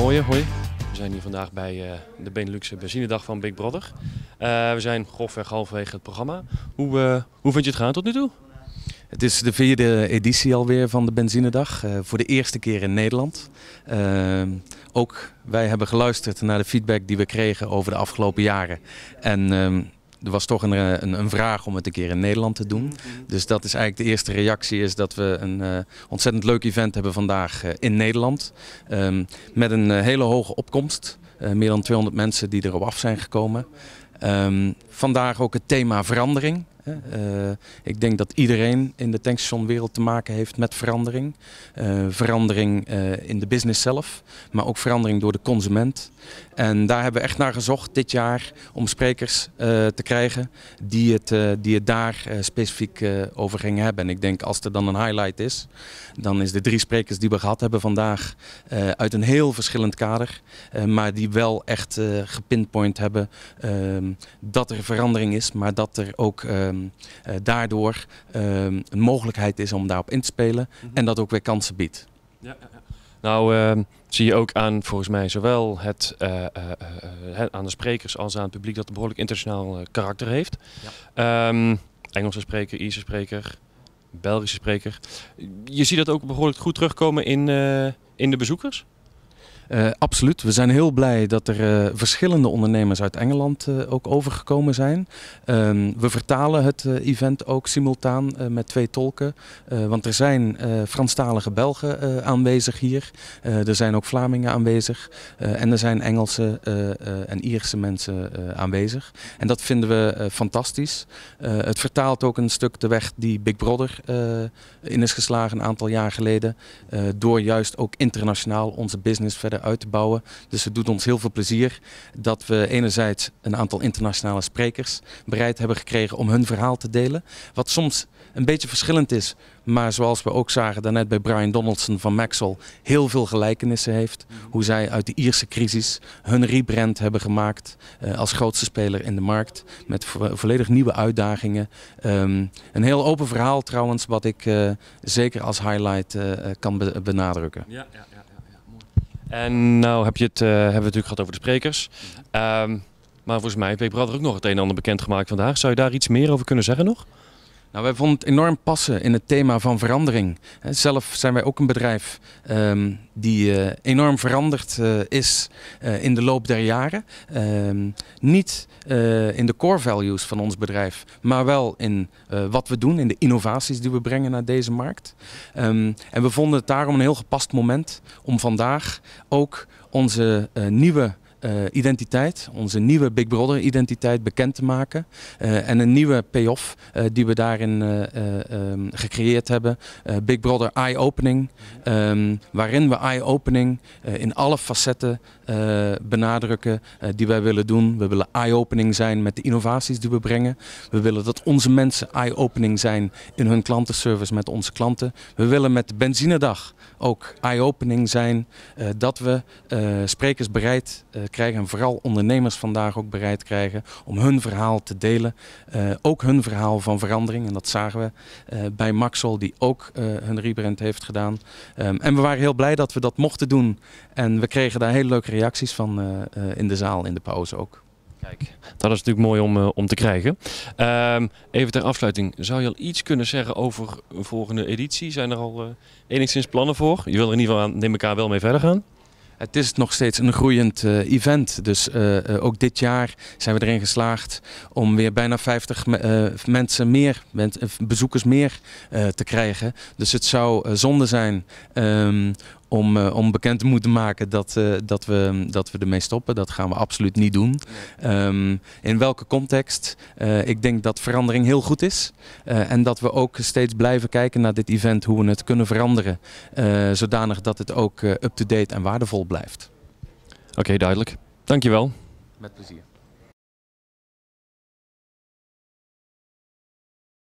Hoi, hoi. We zijn hier vandaag bij eh, de Beneluxe benzinedag van Big Brother. Eh, we zijn grofweg halverwege het programma. Hoe, eh, hoe vind je het gaan tot nu toe? Het is de vierde editie alweer van de Benzinedag, voor de eerste keer in Nederland. ook wij hebben geluisterd naar de feedback die we kregen over de afgelopen jaren. En ehm, er was toch een, eh, een, een, vraag om het een keer in Nederland te doen. Dus dat is eigenlijk de eerste reactie is dat we een eh, ontzettend leuk event hebben vandaag eh, in Nederland. Ehm, met een hele hoge opkomst. meer dan 200 mensen die erop af zijn gekomen. Ehm, vandaag ook het thema verandering. Eh, ik denk dat iedereen in de tankstationwereld te maken heeft met verandering. Eh, verandering eh, in de business zelf, maar ook verandering door de consument. En daar hebben we echt naar gezocht dit jaar om sprekers te krijgen die het, die het daar specifiek over gingen hebben. En ik denk als er dan een highlight is, dan is de drie sprekers die we gehad hebben vandaag uit een heel verschillend kader, maar die wel echt gepinpoint hebben ehm, dat er verandering is, maar dat er ook Ehm, eh, daardoor ehm, een mogelijkheid is om daarop in te spelen mhm. en dat ook weer kansen biedt. Ja, ja, Nou ehm, zie je ook aan volgens mij zowel het, eh, eh, aan de sprekers als aan het publiek dat het behoorlijk internationaal karakter heeft. Engelse spreker, Ierse spreker, Belgische spreker. Je ziet dat ook behoorlijk goed terugkomen in, in de bezoekers? Eh, absoluut. We zijn heel blij dat er eh, verschillende ondernemers uit Engeland eh, ook overgekomen zijn. Ehm, we vertalen het event ook simultaan met twee tolken. want er zijn Franstalige Belgen aanwezig hier. er zijn ook Vlamingen aanwezig. en er zijn Engelse en Ierse mensen aanwezig. En dat vinden we fantastisch. het vertaalt ook een stuk de weg die Big Brother in is geslagen een aantal jaar geleden. door juist ook internationaal onze business verder uit te bouwen. Dus het doet ons heel veel plezier dat we enerzijds een aantal internationale sprekers bereid hebben gekregen om hun verhaal te delen. Wat soms een beetje verschillend is, maar zoals we ook zagen daarnet bij Brian Donaldson van Maxwell, heel veel gelijkenissen heeft. Mhm. Hoe zij uit de Ierse crisis hun rebrand hebben gemaakt eh, als grootste speler in de markt. Met volledig nieuwe uitdagingen. Ehm, een heel open verhaal trouwens, wat ik eh, zeker als highlight eh, kan benadrukken. ja. En nou heb je het, eh, hebben we het natuurlijk gehad over de sprekers. Mhm. Ehm, maar volgens mij heeft Big er ook nog het een en ander bekendgemaakt vandaag. Zou je daar iets meer over kunnen zeggen nog? Nou, wij vonden het enorm passen in het thema van verandering. Zelf zijn wij ook een bedrijf um, die eh, enorm veranderd eh, is eh, in de loop der jaren. Ehm, niet in de core values van ons bedrijf, maar wel in wat we doen, in de innovaties die we brengen naar deze markt. Ehm, en we vonden het daarom een heel gepast moment om vandaag ook onze nieuwe eh, identiteit, onze nieuwe Big Brother identiteit bekend te maken. Eh, en een nieuwe payoff eh, die we daarin ehm, gecreëerd hebben. Big Brother Eye Opening, ehm, waarin we Eye Opening in alle facetten benadrukken die wij willen doen. We willen eye opening zijn met de innovaties die we brengen. We willen dat onze mensen eye opening zijn in hun klantenservice met onze klanten. We willen met de benzinedag ook eye opening zijn dat we sprekers bereid krijgen. En vooral ondernemers vandaag ook bereid krijgen om hun verhaal te delen. Eh, ook hun verhaal van verandering. En dat zagen we eh, bij Maxel, die ook eh, hun rebrand heeft gedaan. Ehm, en we waren heel blij dat we dat mochten doen. En we kregen daar hele leuke reacties van in de zaal, in de pauze ook. Kijk, dat is natuurlijk mooi om, om te krijgen. Ehm, even ter afsluiting, zou je al iets kunnen zeggen over een volgende editie? Zijn er al enigszins plannen voor? Je wil er in ieder geval, aan, neem elkaar wel mee verder gaan. Het is nog steeds een groeiend eh, event. Dus eh, eh, ook dit jaar zijn we erin geslaagd om weer bijna 50 mensen meer, bezoekers meer te krijgen. Dus het zou zonde zijn ehm, om, eh, om bekend te moeten maken dat, eh, dat, we, dat we ermee stoppen. Dat gaan we absoluut niet doen. Ehm, in welke context? Eh, ik denk dat verandering heel goed is. en dat we ook steeds blijven kijken naar dit event, hoe we het kunnen veranderen. zodanig dat het ook up-to-date en waardevol blijft. Oké, duidelijk. Dankjewel. Met plezier.